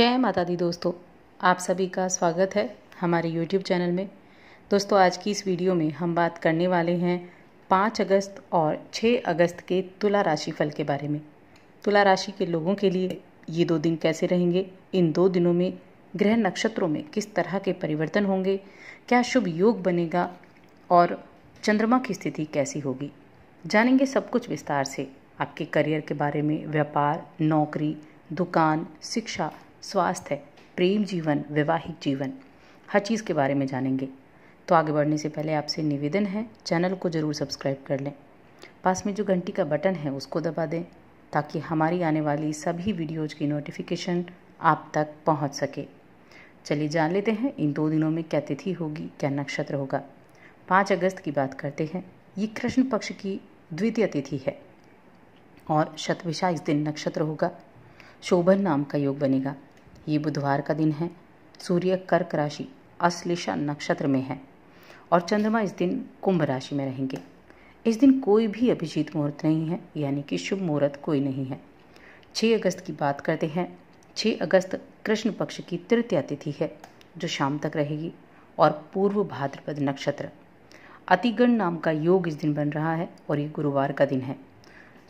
जय माता दी दोस्तों आप सभी का स्वागत है हमारे YouTube चैनल में दोस्तों आज की इस वीडियो में हम बात करने वाले हैं 5 अगस्त और 6 अगस्त के तुला राशि फल के बारे में तुला राशि के लोगों के लिए ये दो दिन कैसे रहेंगे इन दो दिनों में ग्रह नक्षत्रों में किस तरह के परिवर्तन होंगे क्या शुभ योग बनेगा और चंद्रमा की स्थिति कैसी होगी जानेंगे सब कुछ विस्तार से आपके करियर के बारे में व्यापार नौकरी दुकान शिक्षा स्वास्थ्य प्रेम जीवन वैवाहिक जीवन हर चीज़ के बारे में जानेंगे तो आगे बढ़ने से पहले आपसे निवेदन है चैनल को ज़रूर सब्सक्राइब कर लें पास में जो घंटी का बटन है उसको दबा दें ताकि हमारी आने वाली सभी वीडियोज़ की नोटिफिकेशन आप तक पहुंच सके चलिए जान लेते हैं इन दो दिनों में क्या तिथि होगी क्या नक्षत्र होगा पाँच अगस्त की बात करते हैं ये कृष्ण पक्ष की द्वितीय तिथि है और शतविशा इस दिन नक्षत्र होगा शोभन नाम का योग बनेगा ये बुधवार का दिन है सूर्य कर्क राशि अश्लेषा नक्षत्र में है और चंद्रमा इस दिन कुंभ राशि में रहेंगे इस दिन कोई भी अभिजीत मुहूर्त नहीं है यानी कि शुभ मुहूर्त कोई नहीं है 6 अगस्त की बात करते हैं 6 अगस्त कृष्ण पक्ष की तृतीया तिथि है जो शाम तक रहेगी और पूर्व भाद्रपद नक्षत्र अतिगण नाम का योग इस दिन बन रहा है और ये गुरुवार का दिन है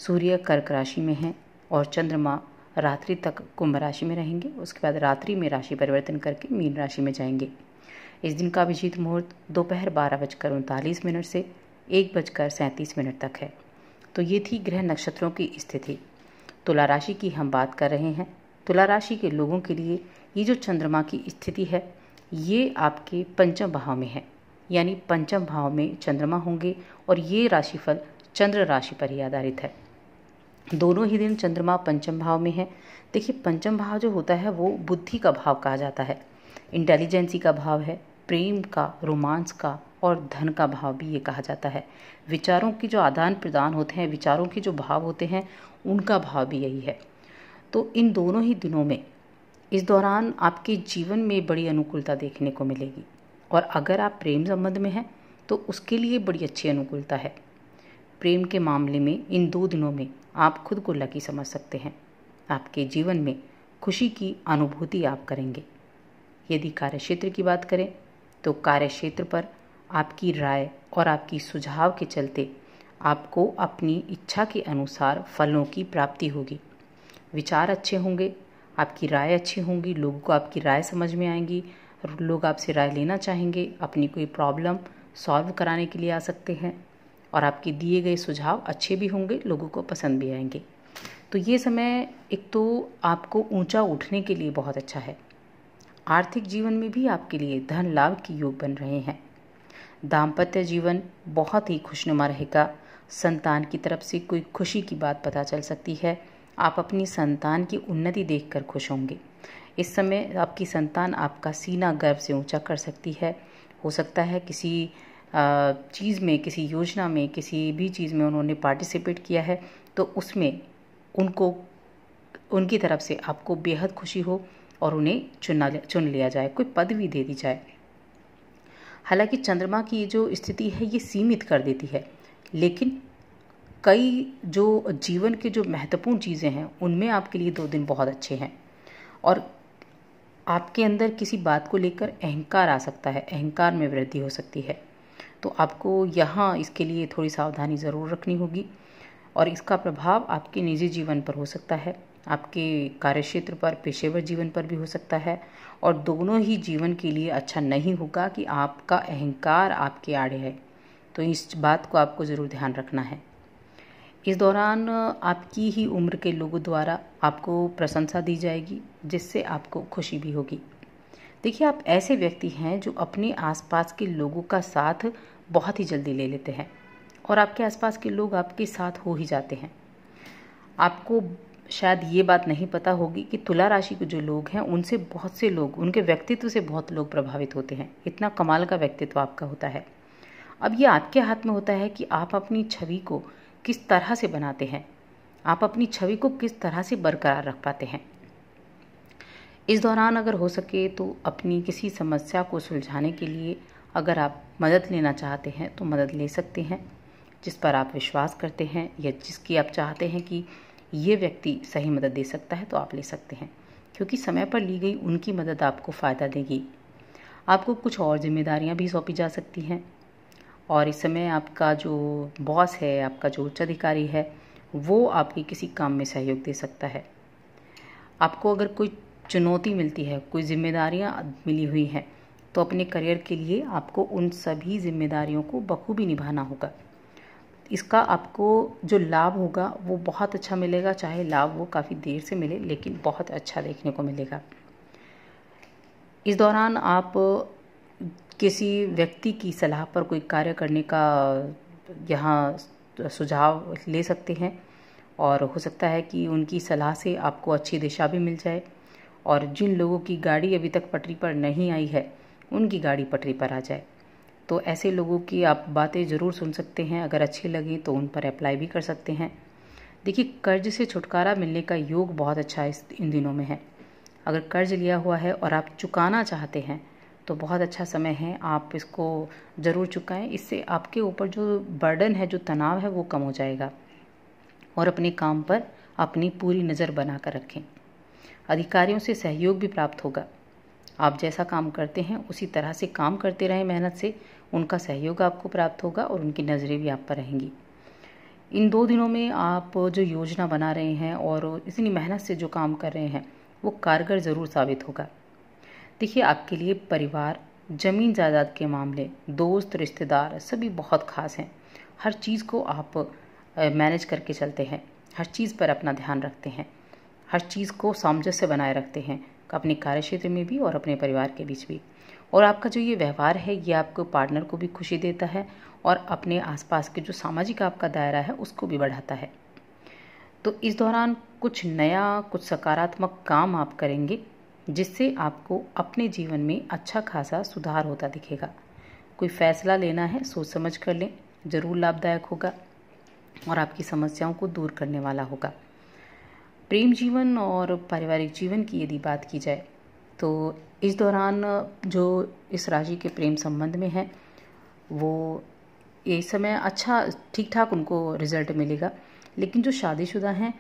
सूर्य कर्क राशि में है और चंद्रमा रात्रि तक कुंभ राशि में रहेंगे उसके बाद रात्रि में राशि परिवर्तन करके मीन राशि में जाएंगे इस दिन का अभिजीत मुहूर्त दोपहर बारह बजकर उनतालीस मिनट से एक बजकर सैंतीस मिनट तक है तो ये थी ग्रह नक्षत्रों की स्थिति तुला राशि की हम बात कर रहे हैं तुला राशि के लोगों के लिए ये जो चंद्रमा की स्थिति है ये आपके पंचम भाव में है यानी पंचम भाव में चंद्रमा होंगे और ये राशिफल चंद्र राशि पर ही आधारित है दोनों ही दिन चंद्रमा पंचम भाव में है देखिए पंचम भाव जो होता है वो बुद्धि का भाव कहा जाता है इंटेलिजेंसी का भाव है प्रेम का रोमांस का और धन का भाव भी ये कहा जाता है विचारों की जो आदान प्रदान होते हैं विचारों के जो भाव होते हैं उनका भाव भी यही है तो इन दोनों ही दिनों में इस दौरान आपके जीवन में बड़ी अनुकूलता देखने को मिलेगी और अगर आप प्रेम संबंध में हैं तो उसके लिए बड़ी अच्छी अनुकूलता है प्रेम के मामले में इन दो दिनों में आप खुद को लकी समझ सकते हैं आपके जीवन में खुशी की अनुभूति आप करेंगे यदि कार्यक्षेत्र की बात करें तो कार्यक्षेत्र पर आपकी राय और आपकी सुझाव के चलते आपको अपनी इच्छा के अनुसार फलों की प्राप्ति होगी विचार अच्छे होंगे आपकी राय अच्छी होंगी लोगों को आपकी राय समझ में आएंगी लोग आपसे राय लेना चाहेंगे अपनी कोई प्रॉब्लम सॉल्व कराने के लिए आ सकते हैं और आपके दिए गए सुझाव अच्छे भी होंगे लोगों को पसंद भी आएंगे तो ये समय एक तो आपको ऊंचा उठने के लिए बहुत अच्छा है आर्थिक जीवन में भी आपके लिए धन लाभ के योग बन रहे हैं दाम्पत्य जीवन बहुत ही खुशनुमा रहेगा संतान की तरफ से कोई खुशी की बात पता चल सकती है आप अपनी संतान की उन्नति देखकर खुश होंगे इस समय आपकी संतान आपका सीना गर्व से ऊंचा कर सकती है हो सकता है किसी चीज़ में किसी योजना में किसी भी चीज़ में उन्होंने पार्टिसिपेट किया है तो उसमें उनको उनकी तरफ से आपको बेहद खुशी हो और उन्हें चुना चुन लिया जाए कोई पदवी दे दी जाए हालांकि चंद्रमा की ये जो स्थिति है ये सीमित कर देती है लेकिन कई जो जीवन के जो महत्वपूर्ण चीज़ें हैं उनमें आपके लिए दो दिन बहुत अच्छे हैं और आपके अंदर किसी बात को लेकर अहंकार आ सकता है अहंकार में वृद्धि हो सकती है तो आपको यहाँ इसके लिए थोड़ी सावधानी ज़रूर रखनी होगी और इसका प्रभाव आपके निजी जीवन पर हो सकता है आपके कार्यक्षेत्र पर पेशेवर जीवन पर भी हो सकता है और दोनों ही जीवन के लिए अच्छा नहीं होगा कि आपका अहंकार आपके आड़े है तो इस बात को आपको ज़रूर ध्यान रखना है इस दौरान आपकी ही उम्र के लोगों द्वारा आपको प्रशंसा दी जाएगी जिससे आपको खुशी भी होगी देखिए आप ऐसे व्यक्ति हैं जो अपने आसपास के लोगों का साथ बहुत ही जल्दी ले लेते हैं और आपके आसपास के लोग आपके साथ हो ही जाते हैं आपको शायद ये बात नहीं पता होगी कि तुला राशि के जो लोग हैं उनसे बहुत से लोग उनके व्यक्तित्व से बहुत लोग प्रभावित होते हैं इतना कमाल का व्यक्तित्व आपका होता है अब ये आपके हाथ में होता है कि आप अपनी छवि को किस तरह से बनाते हैं आप अपनी छवि को किस तरह से बरकरार रख पाते हैं इस दौरान अगर हो सके तो अपनी किसी समस्या को सुलझाने के लिए अगर आप मदद लेना चाहते हैं तो मदद ले सकते हैं जिस पर आप विश्वास करते हैं या जिसकी आप चाहते हैं कि ये व्यक्ति सही मदद दे सकता है तो आप ले सकते हैं क्योंकि समय पर ली गई उनकी मदद आपको फ़ायदा देगी आपको कुछ और जिम्मेदारियां भी सौंपी जा सकती हैं और इस समय आपका जो बॉस है आपका जो उच्च अधिकारी है वो आपके किसी काम में सहयोग दे सकता है आपको अगर कोई चुनौती मिलती है कोई जिम्मेदारियाँ मिली हुई हैं तो अपने करियर के लिए आपको उन सभी जिम्मेदारियों को बखूबी निभाना होगा इसका आपको जो लाभ होगा वो बहुत अच्छा मिलेगा चाहे लाभ वो काफ़ी देर से मिले लेकिन बहुत अच्छा देखने को मिलेगा इस दौरान आप किसी व्यक्ति की सलाह पर कोई कार्य करने का यहाँ सुझाव ले सकते हैं और हो सकता है कि उनकी सलाह से आपको अच्छी दिशा भी मिल जाए और जिन लोगों की गाड़ी अभी तक पटरी पर नहीं आई है उनकी गाड़ी पटरी पर आ जाए तो ऐसे लोगों की आप बातें ज़रूर सुन सकते हैं अगर अच्छी लगी तो उन पर अप्लाई भी कर सकते हैं देखिए कर्ज से छुटकारा मिलने का योग बहुत अच्छा इस इन दिनों में है अगर कर्ज लिया हुआ है और आप चुकाना चाहते हैं तो बहुत अच्छा समय है आप इसको ज़रूर चुकाएं इससे आपके ऊपर जो बर्डन है जो तनाव है वो कम हो जाएगा और अपने काम पर अपनी पूरी नज़र बना कर रखें अधिकारियों से सहयोग भी प्राप्त होगा आप जैसा काम करते हैं उसी तरह से काम करते रहें मेहनत से उनका सहयोग आपको प्राप्त होगा और उनकी नज़रें भी आप पर रहेंगी इन दो दिनों में आप जो योजना बना रहे हैं और इतनी मेहनत से जो काम कर रहे हैं वो कारगर ज़रूर साबित होगा देखिए आपके लिए परिवार ज़मीन जायदाद के मामले दोस्त रिश्तेदार सभी बहुत खास हैं हर चीज़ को आप मैनेज करके चलते हैं हर चीज़ पर अपना ध्यान रखते हैं हर चीज़ को सामंजस्य बनाए रखते हैं अपने कार्य क्षेत्र में भी और अपने परिवार के बीच भी और आपका जो ये व्यवहार है ये आपको पार्टनर को भी खुशी देता है और अपने आसपास के जो सामाजिक आपका दायरा है उसको भी बढ़ाता है तो इस दौरान कुछ नया कुछ सकारात्मक काम आप करेंगे जिससे आपको अपने जीवन में अच्छा खासा सुधार होता दिखेगा कोई फैसला लेना है सोच समझ कर लें ज़रूर लाभदायक होगा और आपकी समस्याओं को दूर करने वाला होगा प्रेम जीवन और पारिवारिक जीवन की यदि बात की जाए तो इस दौरान जो इस राशि के प्रेम संबंध में है वो इस समय अच्छा ठीक ठाक उनको रिजल्ट मिलेगा लेकिन जो शादीशुदा हैं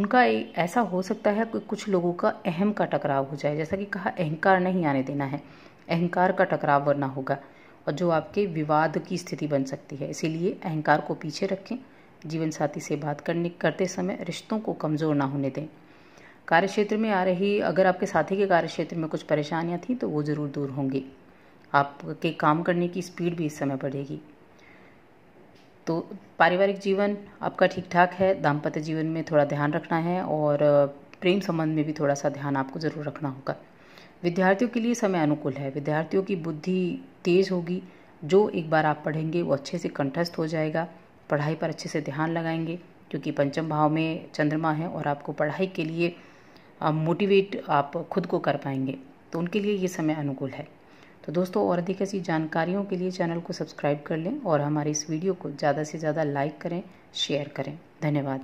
उनका ऐसा हो सकता है कि कुछ लोगों का अहम का टकराव हो जाए जैसा कि कहा अहंकार नहीं आने देना है अहंकार का टकराव वरना होगा और जो आपके विवाद की स्थिति बन सकती है इसीलिए अहंकार को पीछे रखें जीवन साथी से बात करने करते समय रिश्तों को कमज़ोर ना होने दें कार्य क्षेत्र में आ रही अगर आपके साथी के कार्य क्षेत्र में कुछ परेशानियाँ थीं तो वो ज़रूर दूर होंगी आपके काम करने की स्पीड भी इस समय बढ़ेगी तो पारिवारिक जीवन आपका ठीक ठाक है दाम्पत्य जीवन में थोड़ा ध्यान रखना है और प्रेम संबंध में भी थोड़ा सा ध्यान आपको ज़रूर रखना होगा विद्यार्थियों के लिए समय अनुकूल है विद्यार्थियों की बुद्धि तेज़ होगी जो एक बार आप पढ़ेंगे वो अच्छे से कंठस्थ हो जाएगा पढ़ाई पर अच्छे से ध्यान लगाएंगे क्योंकि पंचम भाव में चंद्रमा है और आपको पढ़ाई के लिए मोटिवेट आप खुद को कर पाएंगे तो उनके लिए ये समय अनुकूल है तो दोस्तों और अधिक ऐसी जानकारियों के लिए चैनल को सब्सक्राइब कर लें और हमारे इस वीडियो को ज़्यादा से ज़्यादा लाइक करें शेयर करें धन्यवाद